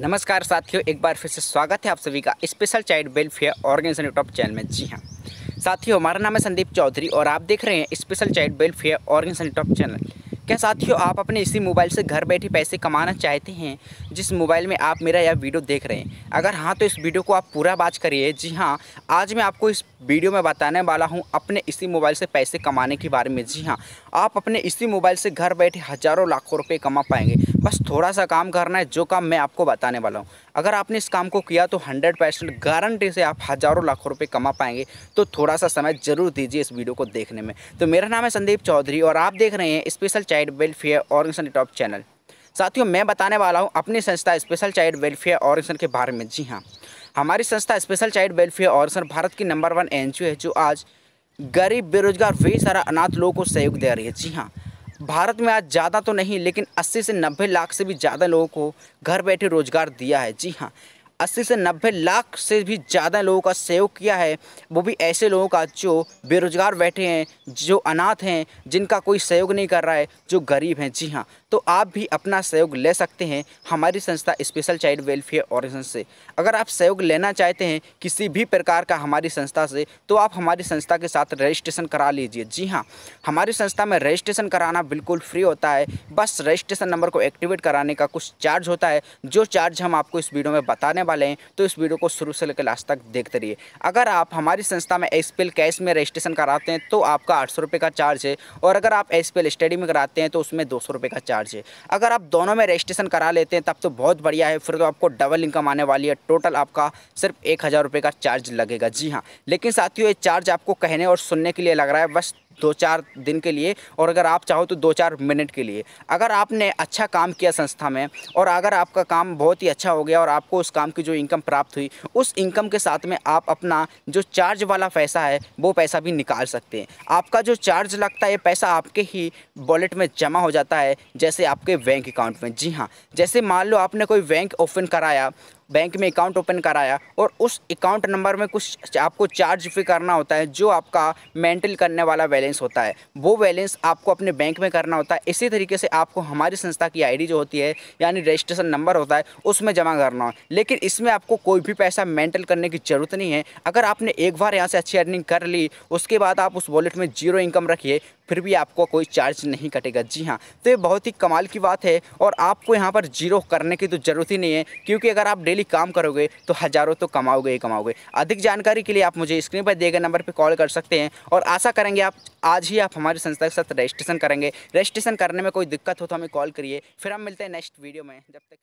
नमस्कार साथियों एक बार फिर से स्वागत है आप सभी का special child welfare organisation YouTube channel में जी हाँ साथियों हमारा नाम है संदीप चौधरी और आप देख रहे हैं special child welfare organisation YouTube channel क्या साथियों आप अपने इसी मोबाइल से घर बैठे पैसे कमाना चाहते हैं जिस मोबाइल में आप मेरा यह वीडियो देख रहे हैं अगर हाँ तो इस वीडियो को आप पूरा बात करिए जी हाँ आज मैं आपको इस वीडियो में बताने वाला हूँ अपने इसी मोबाइल से पैसे कमाने के बारे में जी हाँ आप अपने इसी मोबाइल से घर बैठे हज़ारों लाखों रुपये कमा पाएंगे बस थोड़ा सा काम करना है जो काम मैं आपको बताने वाला हूँ अगर आपने इस काम को किया तो हंड्रेड परसेंट गारंटी से आप हज़ारों लाखों रुपये कमा पाएंगे तो थोड़ा सा समय ज़रूर दीजिए इस वीडियो को देखने में तो मेरा नाम है संदीप चौधरी और आप देख रहे हैं special child welfare organisation top channel साथियों मैं बताने वाला हूँ अपनी संस्था स्पेशल चाइल्ड वेलफेयर ऑर्गेनाइजेशन के बारे में जी हाँ हमारी संस्था special child welfare organisation Bharat की नंबर वन एन है जो आज गरीब बेरोजगार वे सारा अनाथ लोगों को सहयोग दे रही है जी हाँ भारत में आज ज़्यादा तो नहीं लेकिन 80 से 90 लाख से भी ज़्यादा लोगों को घर बैठे रोजगार दिया है जी हाँ अस्सी से नब्बे लाख से भी ज़्यादा लोगों का सहयोग किया है वो भी ऐसे लोगों का जो बेरोज़गार बैठे हैं जो अनाथ हैं जिनका कोई सहयोग नहीं कर रहा है जो गरीब हैं जी हाँ तो आप भी अपना सहयोग ले सकते हैं हमारी संस्था स्पेशल चाइल्ड वेलफेयर ऑर्गेनाइजेशन से अगर आप सहयोग लेना चाहते हैं किसी भी प्रकार का हमारी संस्था से तो आप हमारी संस्था के साथ रजिस्ट्रेशन करा लीजिए जी हाँ हमारी संस्था में रजिस्ट्रेशन कराना बिल्कुल फ्री होता है बस रजिस्ट्रेशन नंबर को एक्टिवेट कराने का कुछ चार्ज होता है जो चार्ज हम आपको इस वीडियो में बताने वाले हैं तो इस वीडियो को शुरू से लेकर लास्ट तक देखते रहिए अगर आप हमारी संस्था में एस कैश में रजिस्ट्रेशन कराते हैं तो आपका आठ सौ का चार्ज है और अगर आप एस स्टडी में कराते हैं तो उसमें दो सौ का चार्ज है अगर आप दोनों में रजिस्ट्रेशन करा लेते हैं तब तो बहुत बढ़िया है फिर तो आपको डबल इनकम आने वाली है टोटल आपका सिर्फ एक हज़ार का चार्ज लगेगा जी हाँ लेकिन साथियों ये चार्ज आपको कहने और सुनने के लिए लग रहा है बस दो चार दिन के लिए और अगर आप चाहो तो दो चार मिनट के लिए अगर आपने अच्छा काम किया संस्था में और अगर आपका काम बहुत ही अच्छा हो गया और आपको उस काम की जो इनकम प्राप्त हुई उस इनकम के साथ में आप अपना जो चार्ज वाला पैसा है वो पैसा भी निकाल सकते हैं आपका जो चार्ज लगता है पैसा आपके ही वॉलेट में जमा हो जाता है जैसे आपके बैंक अकाउंट में जी हाँ जैसे मान लो आपने कोई बैंक ओपन कराया बैंक में अकाउंट ओपन कराया और उस अकाउंट नंबर में कुछ आपको चार्ज भी करना होता है जो आपका मेंटल करने वाला बैलेंस होता है वो बैलेंस आपको अपने बैंक में करना होता है इसी तरीके से आपको हमारी संस्था की आईडी जो होती है यानी रजिस्ट्रेशन नंबर होता है उसमें जमा करना हो लेकिन इसमें आपको कोई भी पैसा मेंटल करने की ज़रूरत नहीं है अगर आपने एक बार यहाँ से अच्छी अर्निंग कर ली उसके बाद आप उस वॉलेट में जीरो इनकम रखिए फिर भी आपको कोई चार्ज नहीं कटेगा जी हाँ तो ये बहुत ही कमाल की बात है और आपको यहाँ पर जीरो करने की तो ज़रूरत ही नहीं है क्योंकि अगर आप डेली काम करोगे तो हज़ारों तो कमाओगे ही कमाओगे अधिक जानकारी के लिए आप मुझे स्क्रीन पर दिए गए नंबर पर कॉल कर सकते हैं और आशा करेंगे आप आज ही आप हमारी संस्था के साथ रजिस्ट्रेशन करेंगे रजिस्ट्रेशन करने में कोई दिक्कत हो तो हमें कॉल करिए फिर हम मिलते हैं नेक्स्ट वीडियो में जब तक